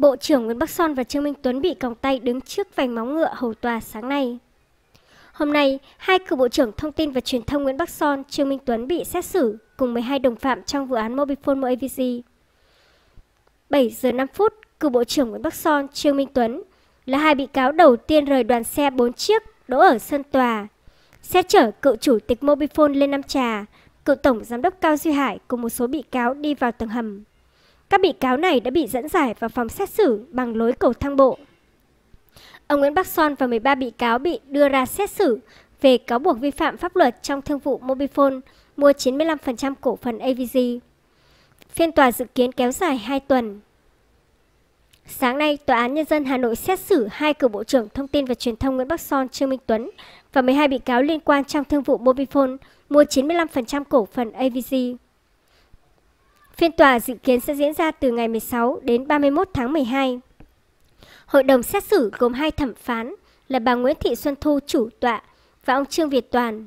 Bộ trưởng Nguyễn Bắc Son và Trương Minh Tuấn bị còng tay đứng trước vành móng ngựa hầu tòa sáng nay. Hôm nay, hai cựu Bộ trưởng Thông tin và Truyền thông Nguyễn Bắc Son, Trương Minh Tuấn bị xét xử cùng 12 đồng phạm trong vụ án Mobifone MOAVC. 7 giờ 5 phút, cựu Bộ trưởng Nguyễn Bắc Son, Trương Minh Tuấn là hai bị cáo đầu tiên rời đoàn xe 4 chiếc đỗ ở sân tòa. Xe chở cựu chủ tịch Mobifone lên Nam Trà, cựu tổng giám đốc Cao Duy Hải cùng một số bị cáo đi vào tầng hầm. Các bị cáo này đã bị dẫn giải vào phòng xét xử bằng lối cầu thang bộ. Ông Nguyễn Bắc Son và 13 bị cáo bị đưa ra xét xử về cáo buộc vi phạm pháp luật trong thương vụ Mobifone mua 95% cổ phần AVG. Phiên tòa dự kiến kéo dài 2 tuần. Sáng nay, Tòa án Nhân dân Hà Nội xét xử hai cựu Bộ trưởng Thông tin và Truyền thông Nguyễn Bắc Son, Trương Minh Tuấn và 12 bị cáo liên quan trong thương vụ Mobifone mua 95% cổ phần AVG. Phiên tòa dự kiến sẽ diễn ra từ ngày 16 đến 31 tháng 12. Hội đồng xét xử gồm hai thẩm phán là bà Nguyễn Thị Xuân Thu chủ tọa và ông Trương Việt Toàn.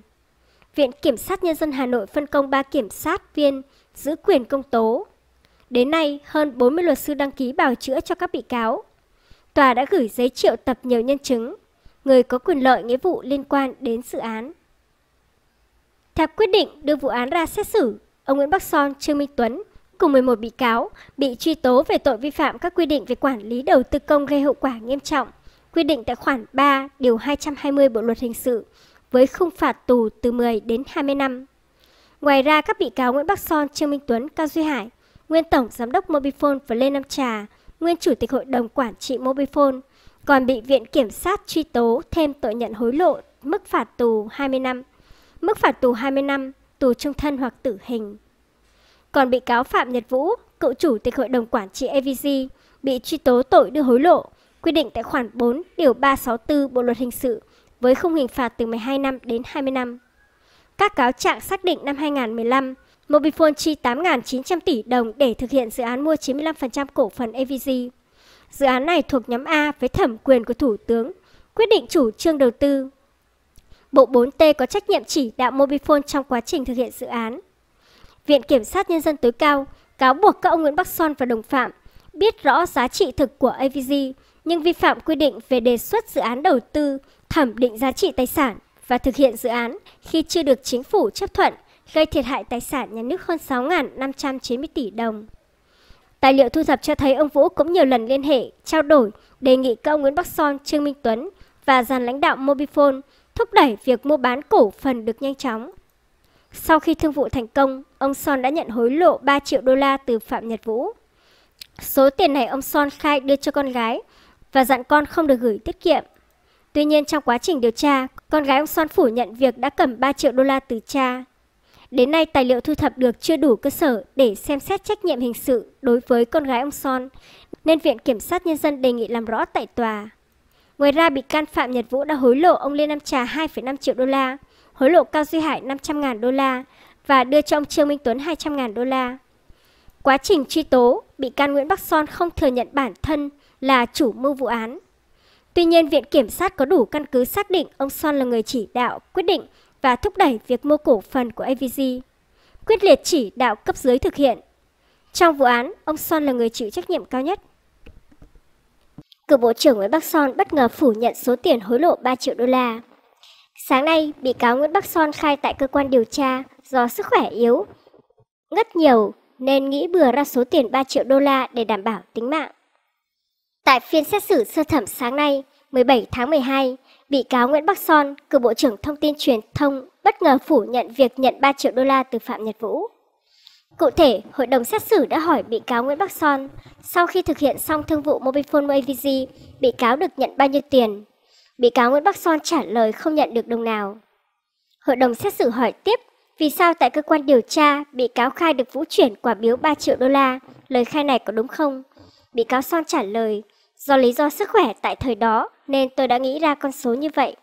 Viện Kiểm sát Nhân dân Hà Nội phân công 3 kiểm sát viên giữ quyền công tố. Đến nay, hơn 40 luật sư đăng ký bào chữa cho các bị cáo. Tòa đã gửi giấy triệu tập nhiều nhân chứng, người có quyền lợi nghĩa vụ liên quan đến dự án. Theo quyết định đưa vụ án ra xét xử, ông Nguyễn Bắc Son, Trương Minh Tuấn cùng 11 bị cáo bị truy tố về tội vi phạm các quy định về quản lý đầu tư công gây hậu quả nghiêm trọng, quy định tại khoản 3, điều 220 Bộ luật hình sự với khung phạt tù từ 10 đến 20 năm. Ngoài ra, các bị cáo Nguyễn Bắc Son, Trương Minh Tuấn, Cao Duy Hải, nguyên tổng giám đốc Mobifone và Lê Nam Trà, nguyên chủ tịch hội đồng quản trị Mobifone, còn bị viện kiểm sát truy tố thêm tội nhận hối lộ mức phạt tù 20 năm, mức phạt tù 20 năm, tù trung thân hoặc tử hình. Còn bị cáo Phạm Nhật Vũ, cựu chủ tịch hội đồng quản trị AVC, bị truy tố tội đưa hối lộ, quy định tại khoản 4 điều 364 Bộ luật hình sự với khung hình phạt từ 12 năm đến 20 năm. Các cáo trạng xác định năm 2015, Mobifone chi 8.900 tỷ đồng để thực hiện dự án mua 95% cổ phần AVC. Dự án này thuộc nhóm A với thẩm quyền của Thủ tướng, quyết định chủ trương đầu tư. Bộ 4T có trách nhiệm chỉ đạo Mobifone trong quá trình thực hiện dự án. Viện Kiểm sát Nhân dân tối cao cáo buộc các ông Nguyễn Bắc Son và đồng phạm biết rõ giá trị thực của AVG nhưng vi phạm quy định về đề xuất dự án đầu tư, thẩm định giá trị tài sản và thực hiện dự án khi chưa được chính phủ chấp thuận, gây thiệt hại tài sản nhà nước hơn 6.590 tỷ đồng. Tài liệu thu thập cho thấy ông Vũ cũng nhiều lần liên hệ, trao đổi, đề nghị các ông Nguyễn Bắc Son, Trương Minh Tuấn và dàn lãnh đạo Mobifone thúc đẩy việc mua bán cổ phần được nhanh chóng, sau khi thương vụ thành công, ông Son đã nhận hối lộ 3 triệu đô la từ Phạm Nhật Vũ. Số tiền này ông Son khai đưa cho con gái và dặn con không được gửi tiết kiệm. Tuy nhiên trong quá trình điều tra, con gái ông Son phủ nhận việc đã cầm 3 triệu đô la từ cha. Đến nay tài liệu thu thập được chưa đủ cơ sở để xem xét trách nhiệm hình sự đối với con gái ông Son, nên Viện Kiểm sát Nhân dân đề nghị làm rõ tại tòa. Ngoài ra, bị can Phạm Nhật Vũ đã hối lộ ông Lê Nam Trà 2,5 triệu đô la, hối lộ Cao Duy Hải 500.000 đô la và đưa cho ông Trương Minh Tuấn 200.000 đô la. Quá trình truy tố, bị can Nguyễn Bắc Son không thừa nhận bản thân là chủ mưu vụ án. Tuy nhiên, Viện Kiểm sát có đủ căn cứ xác định ông Son là người chỉ đạo, quyết định và thúc đẩy việc mua cổ phần của AVG, quyết liệt chỉ đạo cấp dưới thực hiện. Trong vụ án, ông Son là người chịu trách nhiệm cao nhất. Cựu Bộ trưởng Nguyễn Bắc Son bất ngờ phủ nhận số tiền hối lộ 3 triệu đô la. Sáng nay, bị cáo Nguyễn Bắc Son khai tại cơ quan điều tra do sức khỏe yếu, ngất nhiều nên nghĩ bừa ra số tiền 3 triệu đô la để đảm bảo tính mạng. Tại phiên xét xử sơ thẩm sáng nay, 17 tháng 12, bị cáo Nguyễn Bắc Son, cựu Bộ trưởng Thông tin Truyền thông, bất ngờ phủ nhận việc nhận 3 triệu đô la từ Phạm Nhật Vũ. Cụ thể, hội đồng xét xử đã hỏi bị cáo Nguyễn Bắc Son, sau khi thực hiện xong thương vụ Mobifone Mobivz, bị cáo được nhận bao nhiêu tiền? Bị cáo Nguyễn Bắc Son trả lời không nhận được đồng nào. Hội đồng xét xử hỏi tiếp vì sao tại cơ quan điều tra bị cáo khai được Vũ chuyển quả biếu 3 triệu đô la, lời khai này có đúng không? Bị cáo Son trả lời, do lý do sức khỏe tại thời đó nên tôi đã nghĩ ra con số như vậy.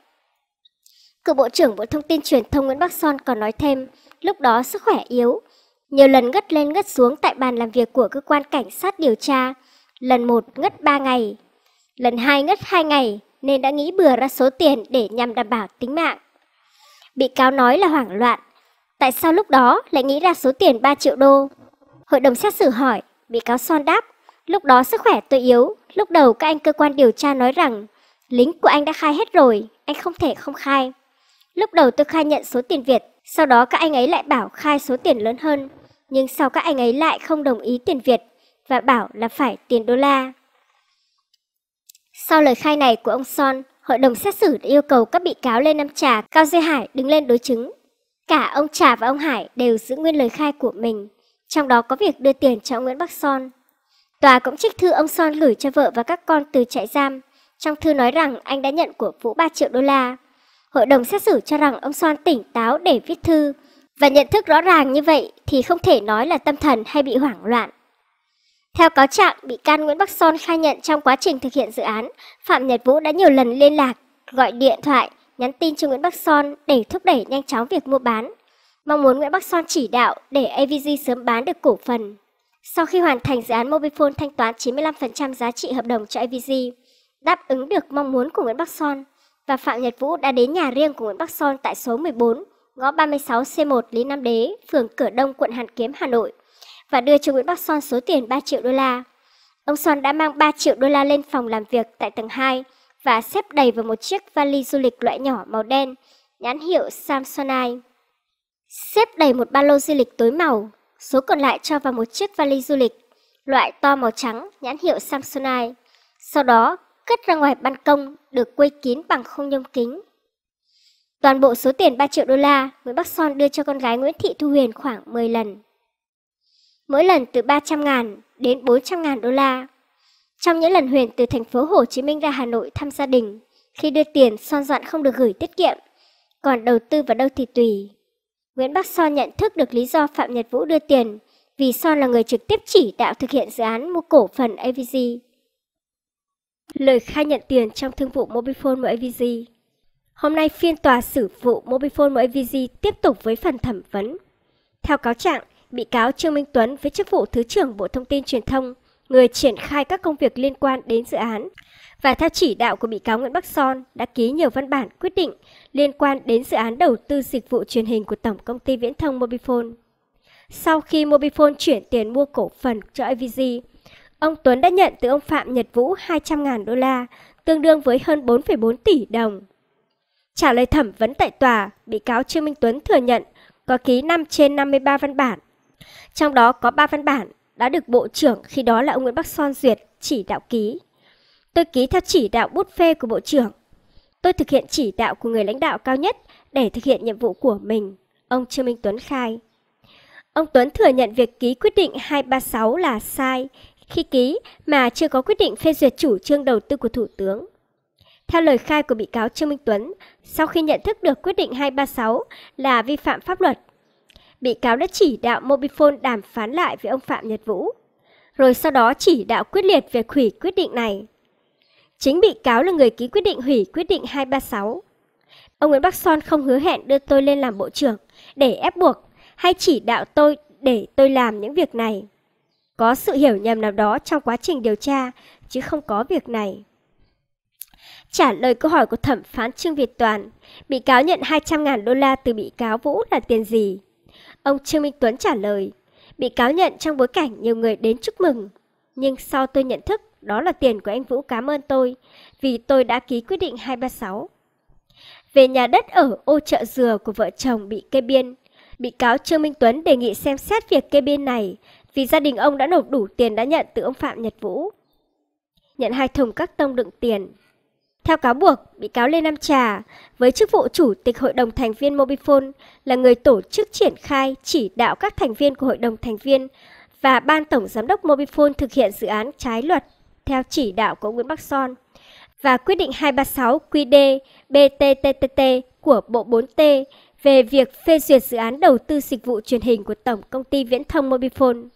Cựu Bộ trưởng Bộ Thông tin Truyền thông Nguyễn Bắc Son còn nói thêm, lúc đó sức khỏe yếu, nhiều lần ngất lên ngất xuống tại bàn làm việc của cơ quan cảnh sát điều tra, lần một ngất 3 ngày, lần hai ngất 2 ngày, nên đã nghĩ bừa ra số tiền để nhằm đảm bảo tính mạng. Bị cáo nói là hoảng loạn. Tại sao lúc đó lại nghĩ ra số tiền 3 triệu đô? Hội đồng xét xử hỏi, bị cáo Son đáp, lúc đó sức khỏe tôi yếu, lúc đầu các anh cơ quan điều tra nói rằng lính của anh đã khai hết rồi, anh không thể không khai. Lúc đầu tôi khai nhận số tiền Việt, sau đó các anh ấy lại bảo khai số tiền lớn hơn, nhưng sau các anh ấy lại không đồng ý tiền Việt và bảo là phải tiền đô la. Sau lời khai này của ông Son, hội đồng xét xử đã yêu cầu các bị cáo Lê Nam Trà, Cao Duy Hải đứng lên đối chứng. Cả ông Trà và ông Hải đều giữ nguyên lời khai của mình, trong đó có việc đưa tiền cho ông Nguyễn Bắc Son. Tòa cũng trích thư ông Son gửi cho vợ và các con từ trại giam. Trong thư nói rằng anh đã nhận của Vũ 3 triệu đô la. Hội đồng xét xử cho rằng ông Son tỉnh táo để viết thư và nhận thức rõ ràng như vậy thì không thể nói là tâm thần hay bị hoảng loạn. Theo cáo trạng, bị can Nguyễn Bắc Son khai nhận trong quá trình thực hiện dự án, Phạm Nhật Vũ đã nhiều lần liên lạc, gọi điện thoại, nhắn tin cho Nguyễn Bắc Son để thúc đẩy nhanh chóng việc mua bán, mong muốn Nguyễn Bắc Son chỉ đạo để AVG sớm bán được cổ phần. Sau khi hoàn thành dự án Mobifone thanh toán 95% giá trị hợp đồng cho AVG, đáp ứng được mong muốn của Nguyễn Bắc Son và Phạm Nhật Vũ đã đến nhà riêng của Nguyễn Bắc Son tại số 14, ngõ 36C1 Lý Nam Đế, phường Cửa Đông, quận Hàn Kiếm, Hà Nội và đưa cho Nguyễn Bắc Son số tiền 3 triệu đô la. Ông Son đã mang 3 triệu đô la lên phòng làm việc tại tầng 2 và xếp đầy vào một chiếc vali du lịch loại nhỏ màu đen, nhãn hiệu Samsonite. Xếp đầy một ba lô du lịch tối màu, số còn lại cho vào một chiếc vali du lịch, loại to màu trắng, nhãn hiệu Samsonite. Sau đó, cất ra ngoài ban công được quây kín bằng không nhôm kính. Toàn bộ số tiền 3 triệu đô la Nguyễn Bắc Son đưa cho con gái Nguyễn Thị Thu Huyền khoảng 10 lần mỗi lần từ 300 ngàn đến 400 ngàn đô la. Trong những lần Huyền từ thành phố Hồ Chí Minh ra Hà Nội thăm gia đình, khi đưa tiền son dặn không được gửi tiết kiệm, còn đầu tư vào đâu thì tùy. Nguyễn Bắc Son nhận thức được lý do Phạm Nhật Vũ đưa tiền vì Son là người trực tiếp chỉ đạo thực hiện dự án mua cổ phần AVG. Lời khai nhận tiền trong thương vụ Mobifone mua AVG. Hôm nay phiên tòa xử vụ Mobifone mua AVG tiếp tục với phần thẩm vấn. Theo cáo trạng, bị cáo Trương Minh Tuấn với chức vụ Thứ trưởng Bộ Thông tin Truyền thông, người triển khai các công việc liên quan đến dự án và theo chỉ đạo của bị cáo Nguyễn Bắc Son đã ký nhiều văn bản quyết định liên quan đến dự án đầu tư dịch vụ truyền hình của Tổng Công ty Viễn thông Mobifone. Sau khi Mobifone chuyển tiền mua cổ phần cho AVG, ông Tuấn đã nhận từ ông Phạm Nhật Vũ 200.000 đô la, tương đương với hơn 4,4 tỷ đồng. Trả lời thẩm vấn tại tòa, bị cáo Trương Minh Tuấn thừa nhận có ký 5 trên 53 văn bản trong đó có 3 văn bản đã được Bộ trưởng khi đó là ông Nguyễn Bắc Son duyệt chỉ đạo ký. Tôi ký theo chỉ đạo bút phê của Bộ trưởng. Tôi thực hiện chỉ đạo của người lãnh đạo cao nhất để thực hiện nhiệm vụ của mình, ông Trương Minh Tuấn khai. Ông Tuấn thừa nhận việc ký quyết định 236 là sai khi ký mà chưa có quyết định phê duyệt chủ trương đầu tư của Thủ tướng. Theo lời khai của bị cáo Trương Minh Tuấn, sau khi nhận thức được quyết định 236 là vi phạm pháp luật, bị cáo đã chỉ đạo Mobifone đàm phán lại với ông Phạm Nhật Vũ, rồi sau đó chỉ đạo quyết liệt về hủy quyết định này. Chính bị cáo là người ký quyết định hủy quyết định 236. Ông Nguyễn Bắc Son không hứa hẹn đưa tôi lên làm bộ trưởng để ép buộc hay chỉ đạo tôi để tôi làm những việc này. Có sự hiểu nhầm nào đó trong quá trình điều tra, chứ không có việc này. Trả lời câu hỏi của thẩm phán Trương Việt Toàn, bị cáo nhận 200.000 đô la từ bị cáo Vũ là tiền gì? Ông Trương Minh Tuấn trả lời, bị cáo nhận trong bối cảnh nhiều người đến chúc mừng. Nhưng sau tôi nhận thức, đó là tiền của anh Vũ cảm ơn tôi, vì tôi đã ký quyết định 236. Về nhà đất ở ô chợ dừa của vợ chồng bị kê biên, bị cáo Trương Minh Tuấn đề nghị xem xét việc kê biên này vì gia đình ông đã nộp đủ tiền đã nhận từ ông Phạm Nhật Vũ. Nhận hai thùng các tông đựng tiền theo cáo buộc, bị cáo Lê Nam Trà với chức vụ chủ tịch hội đồng thành viên Mobifone là người tổ chức triển khai chỉ đạo các thành viên của hội đồng thành viên và ban tổng giám đốc Mobifone thực hiện dự án trái luật theo chỉ đạo của Nguyễn Bắc Son và quyết định 236 QD BTTTT của Bộ 4T về việc phê duyệt dự án đầu tư dịch vụ truyền hình của Tổng Công ty Viễn thông Mobifone.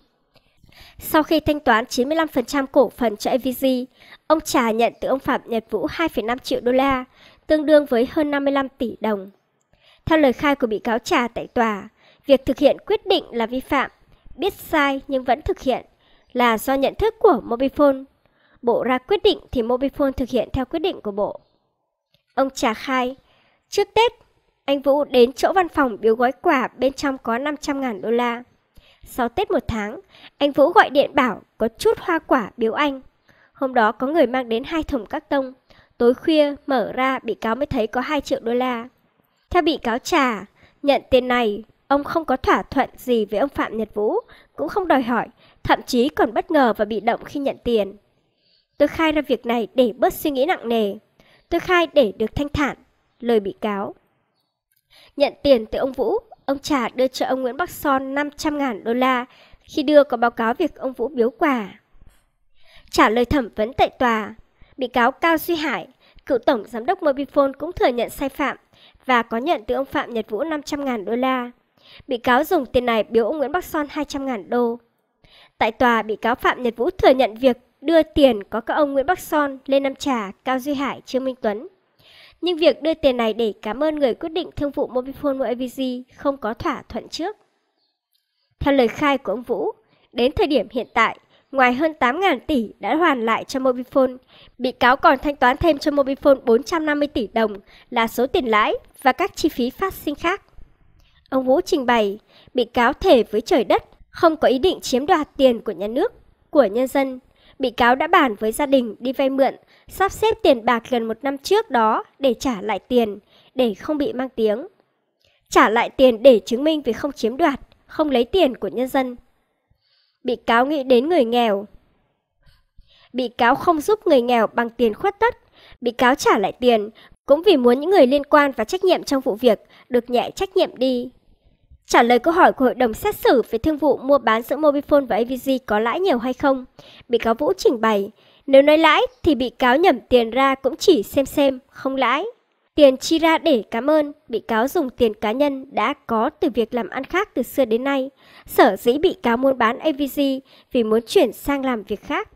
Sau khi thanh toán 95% cổ phần cho AVG, Ông Trà nhận từ ông Phạm Nhật Vũ 2,5 triệu đô la, tương đương với hơn 55 tỷ đồng. Theo lời khai của bị cáo Trà tại tòa, việc thực hiện quyết định là vi phạm, biết sai nhưng vẫn thực hiện là do nhận thức của Mobifone. Bộ ra quyết định thì Mobifone thực hiện theo quyết định của bộ. Ông Trà khai, trước Tết, anh Vũ đến chỗ văn phòng biếu gói quà bên trong có 500.000 đô la. Sau Tết một tháng, anh Vũ gọi điện bảo có chút hoa quả biếu anh. Hôm đó có người mang đến hai thùng các tông. Tối khuya, mở ra, bị cáo mới thấy có 2 triệu đô la. Theo bị cáo trả, nhận tiền này, ông không có thỏa thuận gì với ông Phạm Nhật Vũ, cũng không đòi hỏi, thậm chí còn bất ngờ và bị động khi nhận tiền. Tôi khai ra việc này để bớt suy nghĩ nặng nề. Tôi khai để được thanh thản, lời bị cáo. Nhận tiền từ ông Vũ, ông Trà đưa cho ông Nguyễn Bắc Son 500.000 đô la khi đưa có báo cáo việc ông Vũ biếu quà Trả lời thẩm vấn tại tòa, bị cáo Cao Duy Hải, cựu tổng giám đốc Mobifone cũng thừa nhận sai phạm và có nhận từ ông Phạm Nhật Vũ 500.000 đô la. Bị cáo dùng tiền này biếu ông Nguyễn Bắc Son 200.000 đô. Tại tòa, bị cáo Phạm Nhật Vũ thừa nhận việc đưa tiền có các ông Nguyễn Bắc Son, Lê Nam Trà, Cao Duy Hải, Trương Minh Tuấn. Nhưng việc đưa tiền này để cảm ơn người quyết định thương vụ Mobifone Mobivg không có thỏa thuận trước. Theo lời khai của ông Vũ, đến thời điểm hiện tại, ngoài hơn 8.000 tỷ đã hoàn lại cho Mobifone, bị cáo còn thanh toán thêm cho Mobifone 450 tỷ đồng là số tiền lãi và các chi phí phát sinh khác. Ông Vũ trình bày, bị cáo thể với trời đất không có ý định chiếm đoạt tiền của nhà nước, của nhân dân. Bị cáo đã bàn với gia đình đi vay mượn, sắp xếp tiền bạc gần một năm trước đó để trả lại tiền, để không bị mang tiếng. Trả lại tiền để chứng minh vì không chiếm đoạt, không lấy tiền của nhân dân bị cáo nghĩ đến người nghèo. Bị cáo không giúp người nghèo bằng tiền khuất tất, bị cáo trả lại tiền, cũng vì muốn những người liên quan và trách nhiệm trong vụ việc được nhẹ trách nhiệm đi. Trả lời câu hỏi của hội đồng xét xử về thương vụ mua bán giữa Mobifone và AVG có lãi nhiều hay không, bị cáo Vũ trình bày, nếu nói lãi thì bị cáo nhầm tiền ra cũng chỉ xem xem, không lãi. Tiền chi ra để cảm ơn, bị cáo dùng tiền cá nhân đã có từ việc làm ăn khác từ xưa đến nay. Sở dĩ bị cáo muốn bán AVG vì muốn chuyển sang làm việc khác